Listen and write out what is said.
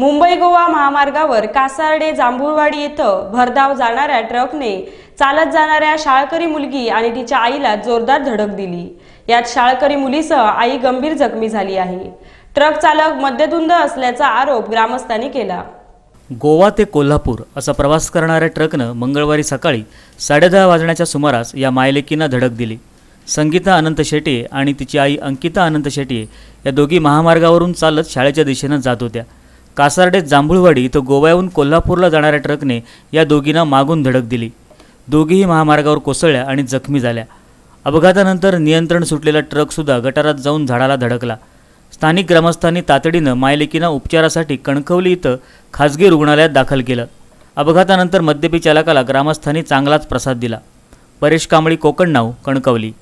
मुंबई गोवा महामार्गावर कासारडे जांभुळवाडी इथं भरधाव जाणाऱ्या ट्रकने चालत जाणाऱ्या शाळकरी मुलगी आणि तिच्या आईला जोरदार धडक दिली यात शाळकरी मुलीसह आई गंभीर जखमी झाली आहे ट्रक चालक मद्यधुंद असल्याचा आरोप ग्रामस्थांनी केला गोवा ते कोल्हापूर असा प्रवास करणाऱ्या ट्रकनं मंगळवारी सकाळी साडेदहा वाजण्याच्या सुमारास या मायलेकींना धडक दिली संगीता अनंत शेटे आणि तिची आई अंकिता अनंत शेटे या दोघी महामार्गावरून चालत शाळेच्या दिशेनं जात होत्या कासारडे जांभूळवाडी इथं गोव्याहून कोल्हापूरला जाणाऱ्या ट्रकने या दोघींना मागून धडक दिली दोघीही महामार्गावर कोसळल्या आणि जखमी झाल्या अपघातानंतर नियंत्रण सुटलेला ट्रकसुद्धा गटारात जाऊन झाडाला धडकला स्थानिक ग्रामस्थांनी तातडीनं मायलेकीना उपचारासाठी कणकवली इथं खाजगी रुग्णालयात दाखल केलं अपघातानंतर मद्यपी चालकाला ग्रामस्थांनी चांगलाच प्रसाद दिला परेश कांबळी कोकणनाव कणकवली